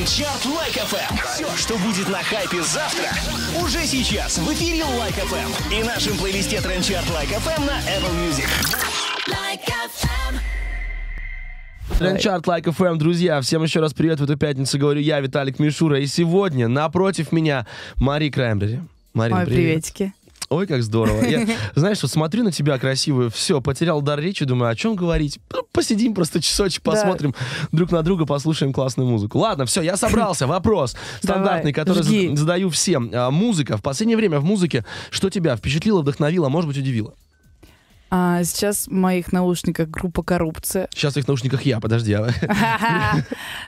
Трендчарт Лайк ФМ. Все, что будет на хайпе завтра, уже сейчас в эфире Лайк ФМ и нашем плейлисте Трендчарт Лайк ФМ на Apple Music. Like FM. Лайк ФМ, друзья, всем еще раз привет в эту пятницу, говорю я, Виталик Мишура, и сегодня напротив меня Мари Краймбери. Марин, Ой, привет. приветики. Ой, как здорово. Я, знаешь, вот смотрю на тебя красивую, все, потерял дар речи, думаю, о чем говорить? Посидим просто часочек, посмотрим да. друг на друга, послушаем классную музыку. Ладно, все, я собрался. Вопрос стандартный, Давай, который жги. задаю всем. А, музыка. В последнее время в музыке что тебя впечатлило, вдохновило, а может быть, удивило? А, сейчас в моих наушниках группа «Коррупция». Сейчас в их наушниках я, подожди. А?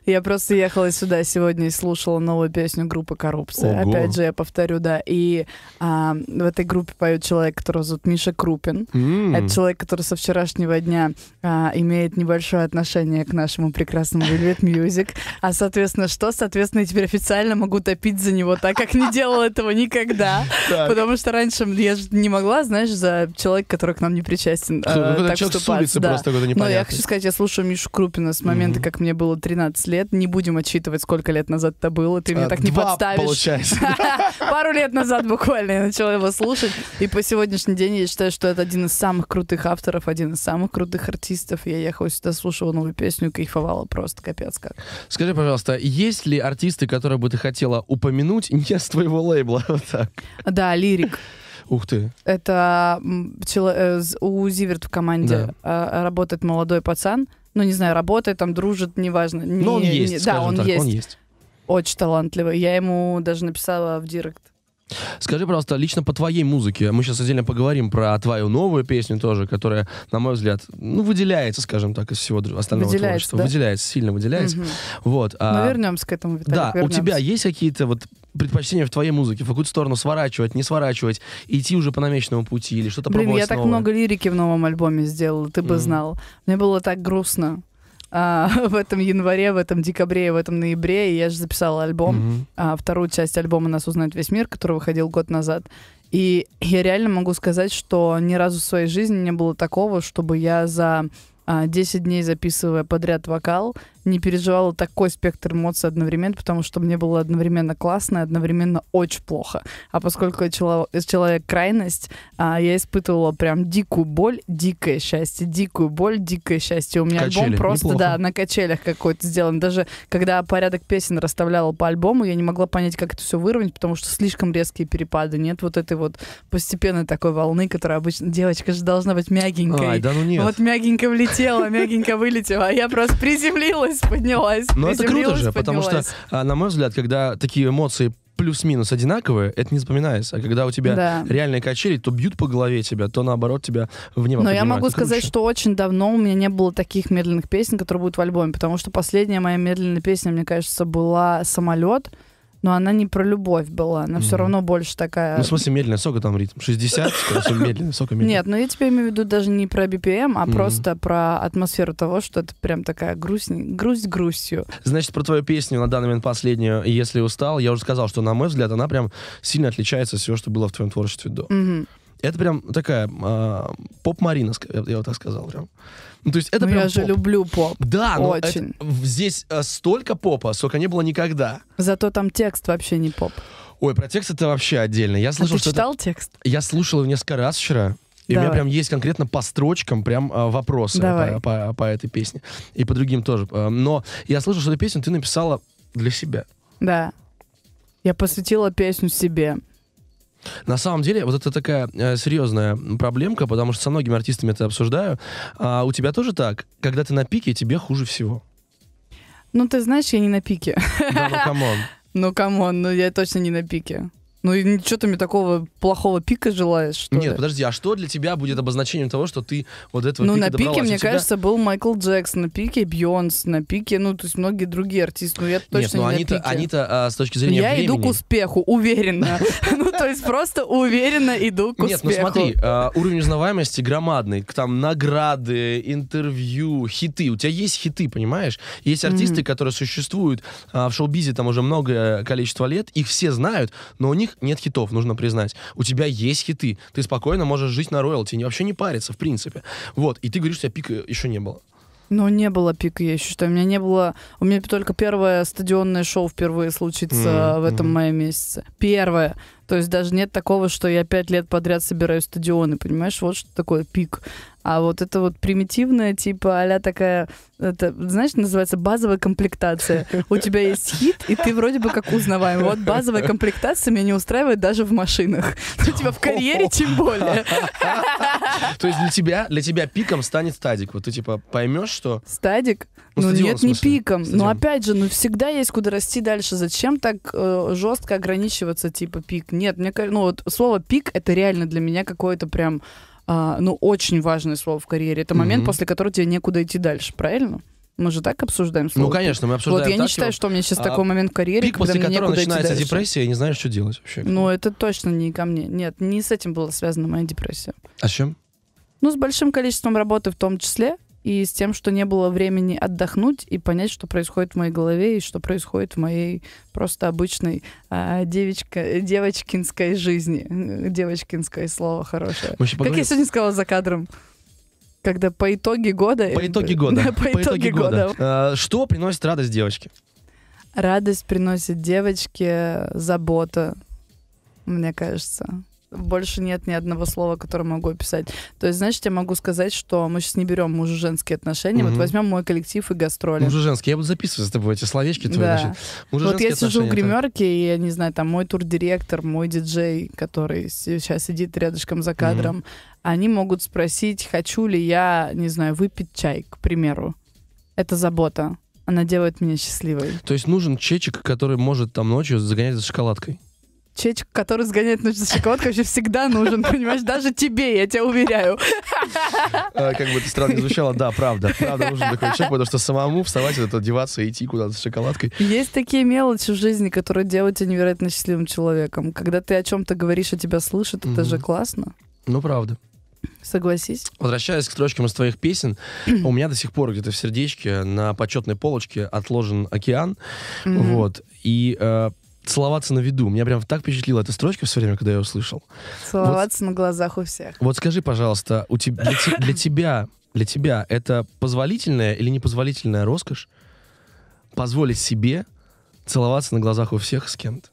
Я просто ехала сюда сегодня и слушала новую песню группы «Коррупция». Ого. Опять же, я повторю, да. И а, в этой группе поет человек, которого зовут Миша Крупин. Это человек, который со вчерашнего дня а, имеет небольшое отношение к нашему прекрасному Velvet Music. А, соответственно, что? Соответственно, я теперь официально могу топить за него, так как не делала этого никогда. Потому что раньше я же не могла, знаешь, за человека, который к нам не причастен. Слушай, так человек с улицы да. просто какой-то Но я хочу сказать, я слушаю Мишу Крупина с момента, mm-hmm. как мне было 13 лет. Не будем отчитывать, сколько лет назад это было. Ты а, меня так не подставишь. получается. Пару лет назад буквально я начала его слушать. И по сегодняшний день я считаю, что это один из самых крутых авторов, один из самых крутых артистов. Я ехала сюда, слушала новую песню, кайфовала просто, капец как. Скажи, пожалуйста, есть ли артисты, которые бы ты хотела упомянуть не с твоего лейбла? Вот так. Да, лирик. Ух ты. Это э, у Зиверт в команде да. А, работает молодой пацан. Ну, не знаю, работает там, дружит, неважно. Но не, он есть, не, да, он так, есть. он есть. Очень талантливый. Я ему даже написала в директ Скажи, пожалуйста, лично по твоей музыке, мы сейчас отдельно поговорим про твою новую песню тоже, которая, на мой взгляд, ну, выделяется, скажем так, из всего остального выделяется, творчества. Да? Выделяется, сильно выделяется. Угу. Вот, а... Мы ну, вернемся к этому, Виталий, Да, вернемся. у тебя есть какие-то вот предпочтения в твоей музыке? В какую сторону сворачивать, не сворачивать, идти уже по намеченному пути или что-то пробовать Блин, я новое? так много лирики в новом альбоме сделала, ты бы угу. знал. Мне было так грустно а, в этом январе, в этом декабре и в этом ноябре. И я же записала альбом. Mm-hmm. А, вторую часть альбома «Нас узнает весь мир», который выходил год назад. И я реально могу сказать, что ни разу в своей жизни не было такого, чтобы я за 10 а, дней записывая подряд вокал, не переживала такой спектр эмоций одновременно, потому что мне было одновременно классно и одновременно очень плохо. А поскольку я человек крайность, а, я испытывала прям дикую боль, дикое счастье, дикую боль, дикое счастье. У меня Качели. альбом просто, да, на качелях какой-то сделан. Даже когда порядок песен расставляла по альбому, я не могла понять, как это все выровнять, потому что слишком резкие перепады. Нет вот этой вот постепенной такой волны, которая обычно... Девочка же должна быть мягенькой. Ай, да ну нет. Вот мягенько влетела, мягенько вылетела, а я просто приземлилась поднялась, поднялась. Ну это круто же, потому что, а, на мой взгляд, когда такие эмоции плюс-минус одинаковые, это не запоминается. А когда у тебя да. реальные качели, то бьют по голове тебя, то наоборот тебя в небо Но я могу круче. сказать, что очень давно у меня не было таких медленных песен, которые будут в альбоме, потому что последняя моя медленная песня, мне кажется, была «Самолет» но она не про любовь была, она mm-hmm. все равно больше такая... Ну, в смысле, медленная, сколько там ритм? 60? Медленная, сколько медленная? Нет, но ну, я тебе имею в виду даже не про BPM, а просто про атмосферу того, что это прям такая грусть грустью. Значит, про твою песню на данный момент последнюю «Если устал», я уже сказал, что, на мой взгляд, она прям сильно отличается от всего, что было в твоем творчестве до. Mm-hmm. Это прям такая э, поп-марина, я, я бы так сказал. Прям. Ну, то есть это ну, прям я поп. же люблю поп. Да, Очень. но это, здесь э, столько попа, сколько не было никогда. Зато там текст вообще не поп. Ой, про текст это вообще отдельно. Я а слышал, а ты что читал это... текст? Я слушал его несколько раз вчера. И Давай. у меня прям есть конкретно по строчкам прям а, вопросы Давай. по, по, по этой песне. И по другим тоже. Но я слышал, что эту песню ты написала для себя. Да. Я посвятила песню себе. На самом деле, вот это такая э, серьезная проблемка, потому что со многими артистами это обсуждаю. А у тебя тоже так? Когда ты на пике, тебе хуже всего. Ну, ты знаешь, я не на пике. Да, ну, камон. Ну, камон, ну я точно не на пике. Ну и что ты мне такого плохого пика желаешь, что Нет, ли? подожди, а что для тебя будет обозначением того, что ты вот этого Ну, пика на пике, мне тебя... кажется, был Майкл Джекс на пике Бьонс, на пике, ну, то есть многие другие артисты, но я точно Нет, ну, не они-то, на пике. они-то а, с точки зрения Я времени... иду к успеху, уверенно. Ну, то есть просто уверенно иду к успеху. Нет, ну смотри, а, уровень узнаваемости громадный. Там награды, интервью, хиты. У тебя есть хиты, понимаешь? Есть артисты, которые существуют а, в шоу-бизе там уже многое э, количество лет, их все знают, но у них них нет хитов, нужно признать. У тебя есть хиты. Ты спокойно можешь жить на роялти, не, вообще не париться, в принципе. Вот. И ты говоришь, у тебя пика еще не было. Ну, не было пика, я считаю. У меня не было... У меня только первое стадионное шоу впервые случится mm-hmm. в этом мае месяце. Первое. То есть даже нет такого, что я пять лет подряд собираю стадионы, понимаешь? Вот что такое пик. А вот это вот примитивная, типа, а такая, это, знаешь, называется базовая комплектация. У тебя есть хит, и ты вроде бы как узнаваем. Вот базовая комплектация меня не устраивает даже в машинах. Ну, типа, в карьере тем более. То есть для тебя, для тебя пиком станет стадик. Вот ты, типа, поймешь, что... Стадик? Ну, ну стадион, нет, не пиком. Стадион. Но ну, опять же, ну всегда есть куда расти дальше. Зачем так э, жестко ограничиваться, типа пик? Нет, мне кажется, ну вот слово пик это реально для меня какое-то прям, э, ну очень важное слово в карьере. Это момент, mm-hmm. после которого тебе некуда идти дальше, правильно? Мы же так обсуждаем ну, слово. Ну, конечно, мы обсуждаем. Вот я так, не считаю, что у меня сейчас а, такой момент в карьере, пик, после которого начинается депрессия, я не знаю, что делать вообще. Ну, это точно не ко мне. Нет, не с этим была связана моя депрессия. А с чем? Ну, с большим количеством работы в том числе и с тем, что не было времени отдохнуть и понять, что происходит в моей голове и что происходит в моей просто обычной а, девочка, девочкинской жизни. Девочкинское слово хорошее. Как я сегодня сказала за кадром? Когда по итоге года... По итоге года. Да, по, по итоге, итоге года. года. А, что приносит радость девочке? Радость приносит девочке забота, мне кажется больше нет ни одного слова, которое могу описать. То есть, значит, я могу сказать, что мы сейчас не берем мужо-женские отношения, угу. вот возьмем мой коллектив и гастроли. Мужо-женские, я буду записывать с тобой эти словечки твои. Да. Вот я сижу в гримерке, и, я не знаю, там мой тур-директор, мой диджей, который сейчас сидит рядышком за кадром, угу. они могут спросить, хочу ли я, не знаю, выпить чай, к примеру. Это забота. Она делает меня счастливой. То есть нужен чечек, который может там ночью загонять за шоколадкой? Чечек, который сгоняет ночь за шоколадкой, вообще всегда нужен, понимаешь? Даже тебе, я тебя уверяю. А, как бы это странно звучало, да, правда. Правда, нужен такой человек, потому что самому вставать, это одеваться и идти куда-то с шоколадкой. Есть такие мелочи в жизни, которые делают тебя невероятно счастливым человеком. Когда ты о чем-то говоришь, а тебя слышат, это же классно. Ну, правда. Согласись. Возвращаясь к строчкам из твоих песен, у меня до сих пор где-то в сердечке на почетной полочке отложен океан. Вот. И э, целоваться на виду. Меня прям так впечатлила эта строчка все время, когда я услышал. Целоваться вот, на глазах у всех. Вот скажи, пожалуйста, у te- для, te- для тебя для тебя это позволительная или непозволительная роскошь позволить себе целоваться на глазах у всех с кем-то?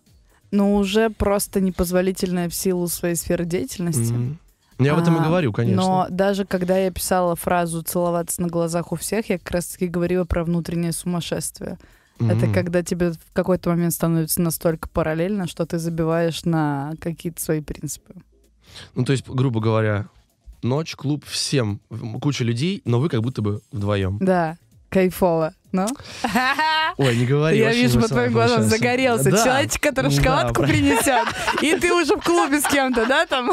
Ну, уже просто непозволительная в силу своей сферы деятельности. Mm-hmm. Я об этом и а, говорю, конечно. Но даже когда я писала фразу «целоваться на глазах у всех», я как раз-таки говорила про внутреннее сумасшествие. Mm-hmm. Это когда тебе в какой-то момент становится настолько параллельно, что ты забиваешь на какие-то свои принципы. Ну, то есть, грубо говоря, ночь, клуб, всем, куча людей, но вы как будто бы вдвоем. Да, кайфово. Ну? Ой, не говори. Я вижу по твоим глазам загорелся да. человечек, который шоколадку да, принесет, и ты уже в клубе с кем-то, да, там?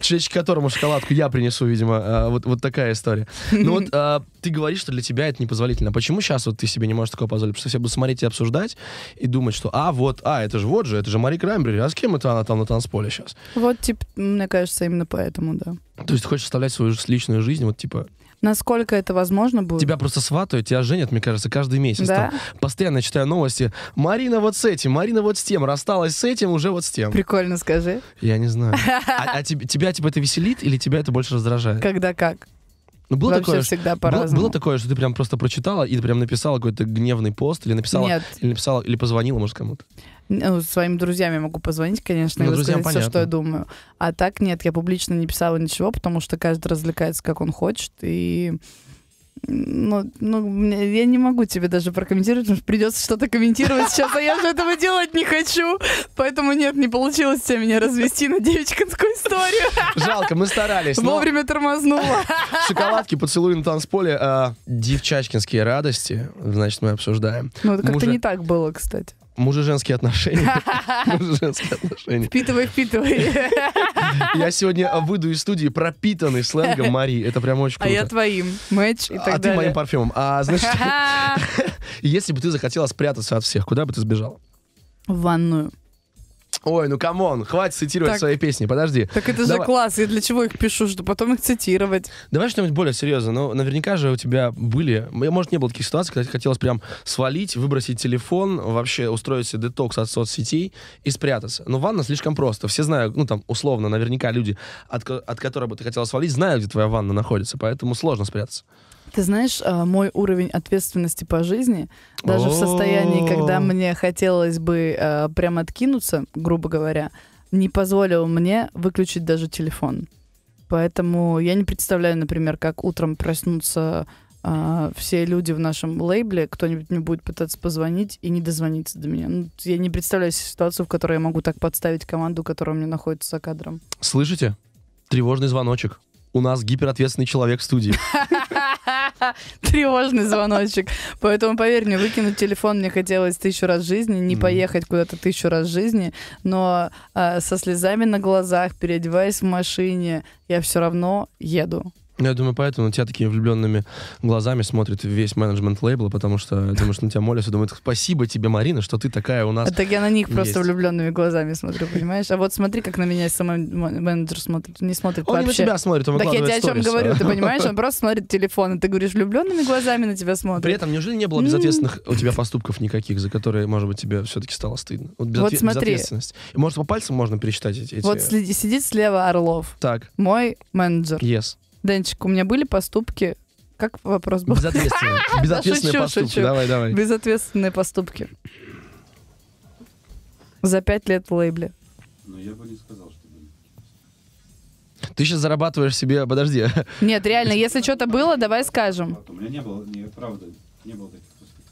Человечек, которому шоколадку я принесу, видимо. А, вот, вот такая история. Ну вот а, ты говоришь, что для тебя это непозволительно. Почему сейчас вот ты себе не можешь такое позволить? Потому что все будут смотреть и обсуждать, и думать, что а, вот, а, это же вот же, это же Мари Краймбери, а с кем это она там на танцполе сейчас? Вот, типа, мне кажется, именно поэтому, да. То есть ты хочешь составлять свою личную жизнь, вот, типа, Насколько это возможно будет? Тебя просто сватают, тебя женят, мне кажется, каждый месяц. Да? Там постоянно читаю новости. Марина вот с этим, Марина вот с тем, рассталась с этим, уже вот с тем. Прикольно, скажи. Я не знаю. А, а тебя, тебя типа это веселит или тебя это больше раздражает? Когда как? Ну, было Вообще такое, всегда по было, было такое, что ты прям просто прочитала и прям написала какой-то гневный пост, или написала, Нет. или написала, или позвонила, может, кому-то. Ну, своим друзьям я могу позвонить, конечно, ну, и высказать все, что я думаю. А так нет, я публично не писала ничего, потому что каждый развлекается, как он хочет, и ну, ну, я не могу тебе даже прокомментировать, потому что придется что-то комментировать сейчас, а я же этого делать не хочу. Поэтому нет, не получилось тебя меня развести на девичкинскую историю. Жалко, мы старались. Но... Вовремя тормознула. Шоколадки, поцелуи на танцполе. Э, девчачкинские радости, значит, мы обсуждаем. Ну, это как-то Мужа... не так было, кстати. Мужеженские отношения. Мужеженские отношения. Впитывай, впитывай. Я сегодня выйду из студии пропитанный сленгом Марии. Это прям очень круто. А я твоим. Мэтч и а так далее. А ты моим парфюмом. А значит, если бы ты захотела спрятаться от всех, куда бы ты сбежала? В ванную. Ой, ну камон, хватит цитировать так, свои песни, подожди. Так это Давай. класс, я для чего их пишу, чтобы потом их цитировать. Давай что-нибудь более серьезное, ну, наверняка же у тебя были, может, не было таких ситуаций, когда хотелось прям свалить, выбросить телефон, вообще устроить себе детокс от соцсетей и спрятаться. Но ванна слишком просто, все знают, ну, там, условно, наверняка люди, от, от которых бы ты хотела свалить, знают, где твоя ванна находится, поэтому сложно спрятаться. Ты знаешь, а, мой уровень ответственности по жизни, даже в состоянии, когда мне хотелось бы а, прям откинуться, грубо говоря, не позволил мне выключить даже телефон. Поэтому я не представляю, например, как утром проснуться а, все люди в нашем лейбле, кто-нибудь мне будет пытаться позвонить и не дозвониться до меня. Ну, я не представляю ситуацию, в которой я могу так подставить команду, которая у меня находится за кадром. Слышите? Тревожный звоночек. У нас гиперответственный человек в студии. Тревожный звоночек. Поэтому, поверь мне, выкинуть телефон мне хотелось тысячу раз в жизни, не поехать куда-то тысячу раз в жизни, но э, со слезами на глазах, переодеваясь в машине, я все равно еду. Ну, я думаю, поэтому на тебя такими влюбленными глазами смотрит весь менеджмент лейбла, потому что, думаю, что на тебя молятся, думают, спасибо тебе, Марина, что ты такая у нас. А так я на них есть. просто влюбленными глазами смотрю, понимаешь? А вот смотри, как на меня сам менеджер смотрит, не смотрит он вообще. Он на тебя смотрит, он Так я тебе о чем говорю, ты а. понимаешь? Он просто смотрит телефон, и ты говоришь, влюбленными глазами на тебя смотрит. При этом, неужели не было безответственных у тебя поступков никаких, за которые, может быть, тебе все-таки стало стыдно? Вот, вот смотри. Может, по пальцам можно пересчитать эти... Вот сидит слева Орлов. Так. Мой менеджер. Yes. Денчик, у меня были поступки, как вопрос был? Безответственные. Безответственные шучу, поступки. Шучу. Давай, давай. Безответственные поступки. За пять лет в лейбле. Ну, я бы не сказал, что были. Ты сейчас зарабатываешь себе... Подожди. Нет, реально, если что-то было, давай скажем. У меня не было, не, правда, не было таких поступков.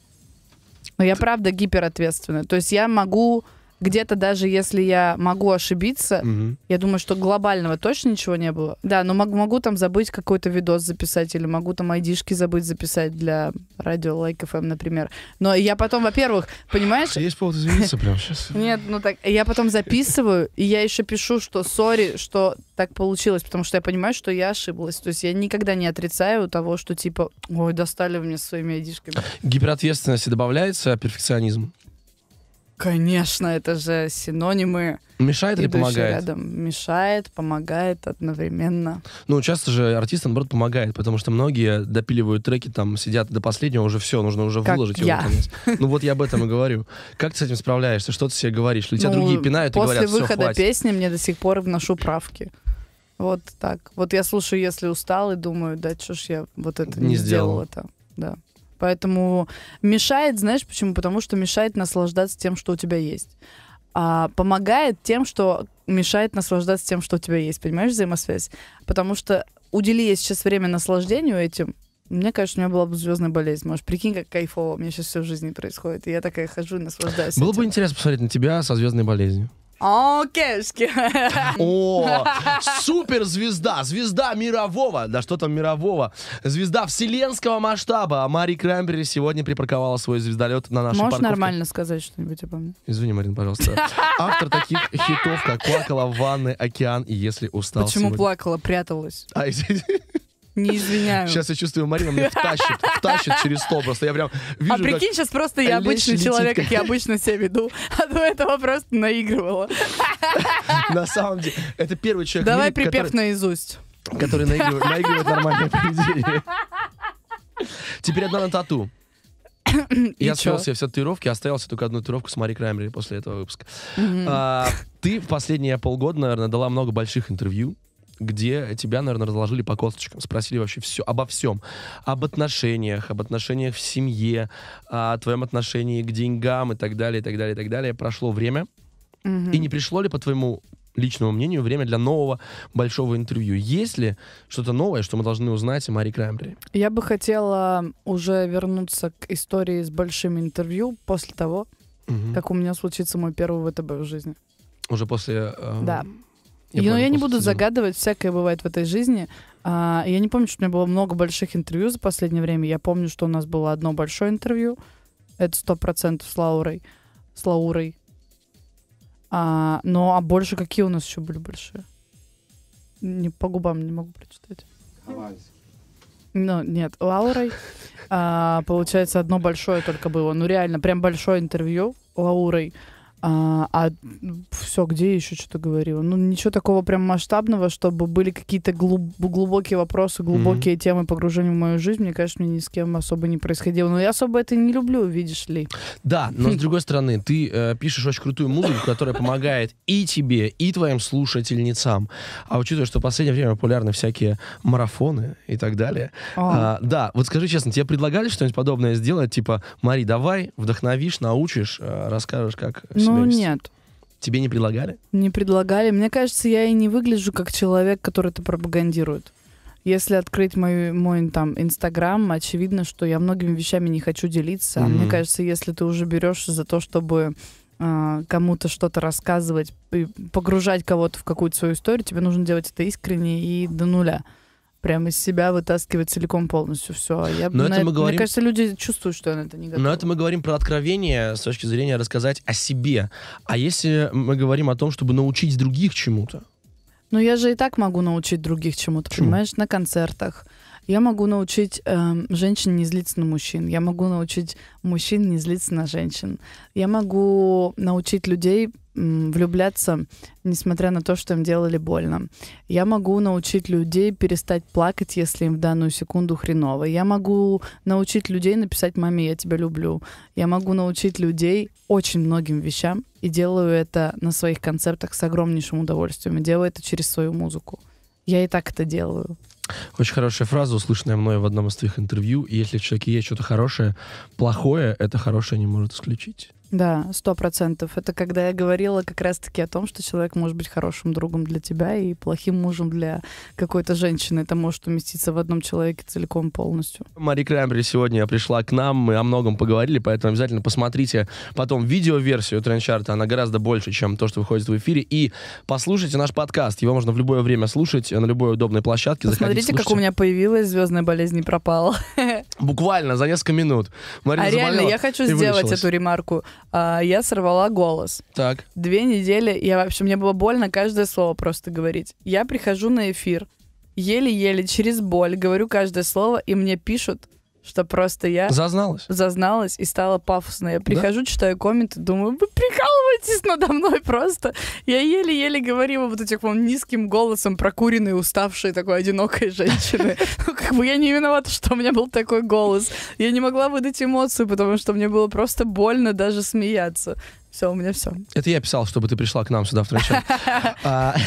я правда гиперответственная, То есть я могу где-то даже если я могу ошибиться, угу. я думаю, что глобального точно ничего не было. Да, но могу, могу там забыть какой-то видос записать, или могу там айдишки забыть записать для радио like FM, например. Но я потом, во-первых, понимаешь... Есть повод извиниться прямо сейчас. Нет, ну так, я потом записываю, и я еще пишу, что сори, что так получилось, потому что я понимаю, что я ошиблась. То есть я никогда не отрицаю того, что типа, ой, достали вы меня своими айдишками. Гиперответственность добавляется, а перфекционизм? Конечно, это же синонимы. Мешает или помогает? рядом. Мешает, помогает одновременно. Ну, часто же артист, наоборот, помогает, потому что многие допиливают треки, там, сидят до последнего, уже все, нужно уже как выложить я. его. Там. Ну, вот я об этом и говорю. Как ты с этим справляешься? Что ты себе говоришь? Или тебя ну, другие пинают и говорят, После выхода песни мне до сих пор вношу правки. Вот так. Вот я слушаю, если устал, и думаю, да, что ж я вот это не, не сделал это. Да. Поэтому мешает, знаешь почему? Потому что мешает наслаждаться тем, что у тебя есть. А помогает тем, что мешает наслаждаться тем, что у тебя есть. Понимаешь взаимосвязь? Потому что удели я сейчас время наслаждению этим, мне кажется, у меня была бы звездная болезнь. Может, прикинь, как кайфово у меня сейчас все в жизни происходит. И я такая хожу и наслаждаюсь. Было этим. бы интересно посмотреть на тебя со звездной болезнью. О, О, суперзвезда, звезда мирового, да что там мирового, звезда вселенского масштаба. Мари Крэмбери сегодня припарковала свой звездолет на нашей Можешь парковке. нормально сказать что-нибудь обо мне? Извини, Марин, пожалуйста. Автор таких хитов, как «Плакала в ванной океан» и «Если устал Почему сегодня... плакала? Пряталась? А, извините не извиняю. Сейчас я чувствую, Марина меня втащит, втащит через стол просто. Я прям вижу, А прикинь, сейчас просто я обычный человек, как я обычно себя веду, а до этого просто наигрывала. На самом деле, это первый человек Давай припев наизусть. Который наигрывает нормальное поведение. Теперь одна на тату. Я свел себе все татуировки, а оставился только одну татуировку с Мари Краймери после этого выпуска. А, ты в последние полгода, наверное, дала много больших интервью где тебя, наверное, разложили по косточкам, спросили вообще все обо всем, об отношениях, об отношениях в семье, о твоем отношении к деньгам и так далее, и так далее, и так далее. Прошло время, угу. и не пришло ли, по твоему личному мнению, время для нового большого интервью. Есть ли что-то новое, что мы должны узнать о Мари Краймбери? Я бы хотела уже вернуться к истории с большим интервью после того, угу. как у меня случится мой первый ВТБ в жизни. Уже после... Э... Да, я, ну, я, я не буду загадывать, всякое бывает в этой жизни. А, я не помню, что у меня было много больших интервью за последнее время. Я помню, что у нас было одно большое интервью. Это сто процентов с Лаурой. С Лаурой. А, ну, а больше какие у нас еще были большие? Не, по губам не могу прочитать. Ну, нет, Лаурой. А, получается, одно большое только было. Ну, реально, прям большое интервью Лаурой. А, а все, где еще что-то говорила? Ну, ничего такого прям масштабного, чтобы были какие-то глуб- глубокие вопросы, глубокие mm-hmm. темы погружения в мою жизнь, мне, конечно, ни с кем особо не происходило. Но я особо это не люблю, видишь ли. Да, но с хм. другой стороны, ты э, пишешь очень крутую музыку, которая помогает и тебе, и твоим слушательницам. А учитывая, что в последнее время популярны всякие марафоны и так далее. А. А, да, вот скажи честно, тебе предлагали что-нибудь подобное сделать? Типа, Мари, давай, вдохновишь, научишь, э, расскажешь, как ну, себя Ну, вести? нет. Тебе не предлагали? Не предлагали. Мне кажется, я и не выгляжу как человек, который это пропагандирует. Если открыть мой, мой там Инстаграм, очевидно, что я многими вещами не хочу делиться. Mm-hmm. мне кажется, если ты уже берешься за то, чтобы э, кому-то что-то рассказывать, погружать кого-то в какую-то свою историю, тебе нужно делать это искренне и до нуля прям из себя вытаскивать целиком полностью все. А я, Но на, это мы говорим... Мне кажется, люди чувствуют, что на это не готова. Но это мы говорим про откровение с точки зрения рассказать о себе. А если мы говорим о том, чтобы научить других чему-то? Ну я же и так могу научить других чему-то, Чему? понимаешь, на концертах я могу научить э, женщин не злиться на мужчин. Я могу научить мужчин не злиться на женщин. Я могу научить людей влюбляться, несмотря на то, что им делали больно. Я могу научить людей перестать плакать, если им в данную секунду хреново. Я могу научить людей написать «Маме, я тебя люблю». Я могу научить людей очень многим вещам и делаю это на своих концертах с огромнейшим удовольствием и делаю это через свою музыку. Я и так это делаю. Очень хорошая фраза, услышанная мной в одном из твоих интервью. если в человеке есть что-то хорошее, плохое это хорошее не может исключить. Да, сто процентов. Это когда я говорила как раз-таки о том, что человек может быть хорошим другом для тебя и плохим мужем для какой-то женщины. Это может уместиться в одном человеке целиком полностью. Мари Крэмбри сегодня пришла к нам, мы о многом поговорили, поэтому обязательно посмотрите потом видео версию Тренчарта, она гораздо больше, чем то, что выходит в эфире, и послушайте наш подкаст. Его можно в любое время слушать на любой удобной площадке. Посмотрите, Заходите, как у меня появилась звездная болезнь и пропала. Буквально за несколько минут. Марина а реально, я хочу сделать вылечилась. эту ремарку. А, я сорвала голос. Так. Две недели, я вообще, мне было больно каждое слово просто говорить. Я прихожу на эфир, еле-еле, через боль, говорю каждое слово, и мне пишут, что просто я... Зазналась? Зазналась и стала пафосной. Я прихожу, да? читаю комменты, думаю, вы прикалываетесь надо мной просто. Я еле-еле говорила вот этих вам низким голосом прокуренной, уставшей такой одинокой женщины. Ну, как бы я не виновата, что у меня был такой голос. Я не могла выдать эмоцию, потому что мне было просто больно даже смеяться. Все, у меня все. Это я писал, чтобы ты пришла к нам сюда в тройчат.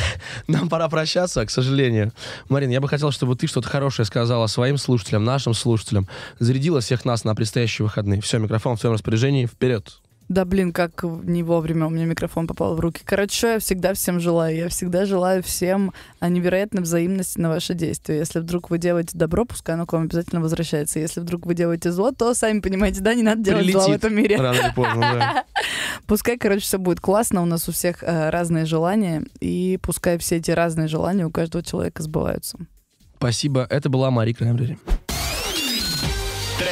Нам пора прощаться, к сожалению. Марин, я бы хотел, чтобы ты что-то хорошее сказала своим слушателям, нашим слушателям. Зарядила всех нас на предстоящие выходные. Все, микрофон в твоем распоряжении. Вперед! Да, блин, как не вовремя у меня микрофон попал в руки. Короче, я всегда всем желаю? Я всегда желаю всем невероятной взаимности на ваши действия. Если вдруг вы делаете добро, пускай оно к вам обязательно возвращается. Если вдруг вы делаете зло, то сами понимаете, да, не надо делать Прилетит. зло в этом мире. Рано или поздно, да. Пускай, короче, все будет классно, у нас у всех э, разные желания, и пускай все эти разные желания у каждого человека сбываются. Спасибо, это была Мария Краймбрери.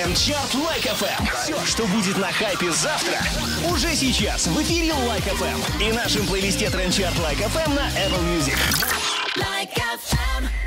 Трендчарт Лайк ФМ. Эм. Все, что будет на хайпе завтра, уже сейчас в эфире Лайк ФМ эм. и нашем плейлисте Трендчарт Лайк ФМ эм на Apple Music. Like FM.